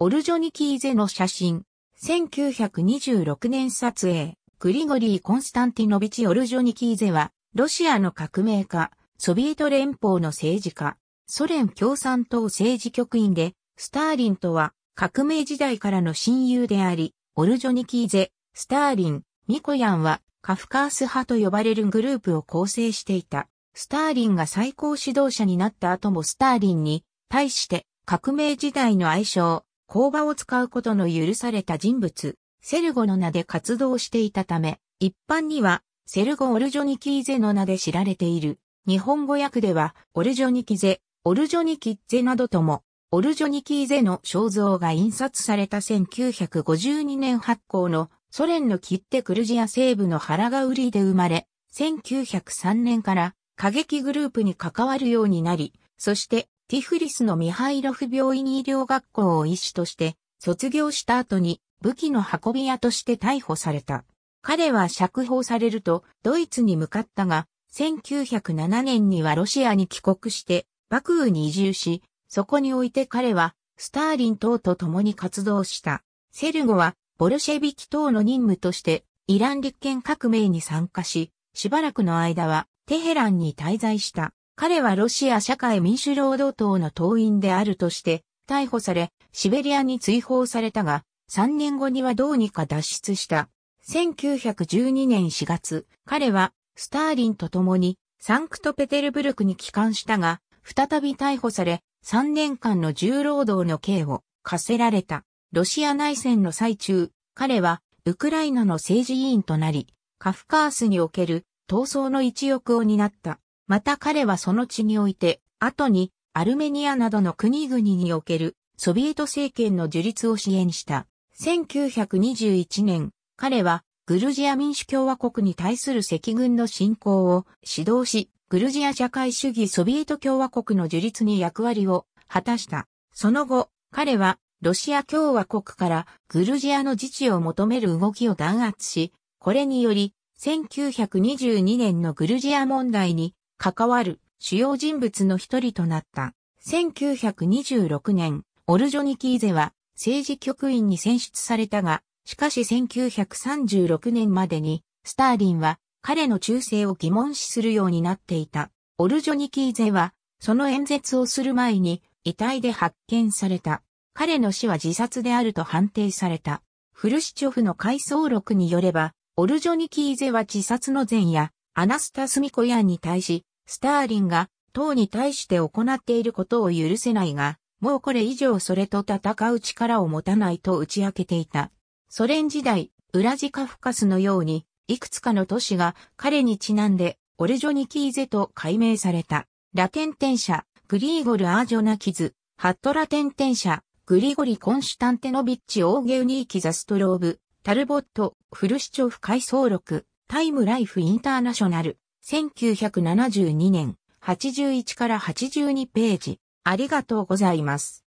オルジョニキーゼの写真。1926年撮影。グリゴリー・コンスタンティノビチ・オルジョニキーゼは、ロシアの革命家、ソビエト連邦の政治家、ソ連共産党政治局員で、スターリンとは革命時代からの親友であり、オルジョニキーゼ、スターリン、ミコヤンはカフカース派と呼ばれるグループを構成していた。スターリンが最高指導者になった後もスターリンに対して革命時代の愛称、工場を使うことの許された人物、セルゴの名で活動していたため、一般には、セルゴ・オルジョニキーゼの名で知られている。日本語訳では、オルジョニキゼ、オルジョニキッゼなどとも、オルジョニキーゼの肖像が印刷された1952年発行のソ連の切ってクルジア西部の原が売りで生まれ、1903年から過激グループに関わるようになり、そしてティフリスのミハイロフ病院医療学校を医師として卒業した後に武器の運び屋として逮捕された。彼は釈放されるとドイツに向かったが、1907年にはロシアに帰国して幕府に移住し、そこにおいて彼はスターリン等と共に活動した。セルゴはボルシェビキ等の任務としてイラン立憲革命に参加し、しばらくの間はテヘランに滞在した。彼はロシア社会民主労働党の党員であるとして、逮捕され、シベリアに追放されたが、3年後にはどうにか脱出した。1912年4月、彼は、スターリンと共に、サンクトペテルブルクに帰還したが、再び逮捕され、3年間の重労働の刑を課せられた。ロシア内戦の最中、彼は、ウクライナの政治委員となり、カフカースにおける闘争の一翼を担った。また彼はその地において、後にアルメニアなどの国々におけるソビエト政権の樹立を支援した。1921年、彼はグルジア民主共和国に対する赤軍の侵攻を指導し、グルジア社会主義ソビエト共和国の樹立に役割を果たした。その後、彼はロシア共和国からグルジアの自治を求める動きを弾圧し、これにより1922年のグルジア問題に関わる主要人物の一人となった。1926年、オルジョニキーゼは政治局員に選出されたが、しかし1936年までに、スターリンは彼の忠誠を疑問視するようになっていた。オルジョニキーゼは、その演説をする前に遺体で発見された。彼の死は自殺であると判定された。フルシチョフの回想録によれば、オルジョニキーゼは自殺の前夜、アナスタスミコヤンに対し、スターリンが党に対して行っていることを許せないが、もうこれ以上それと戦う力を持たないと打ち明けていた。ソ連時代、ウラジカフカスのように、いくつかの都市が彼にちなんで、オルジョニキーゼと改名された。ラテン転写、グリーゴル・アージョナキズ、ハットラテン天社、グリゴリ・コンシュタンテノビッチ・オーゲウニーキ・ザストローブ、タルボット、フルシチョフ回想録、タイムライフ・インターナショナル、1972年81から82ページ。ありがとうございます。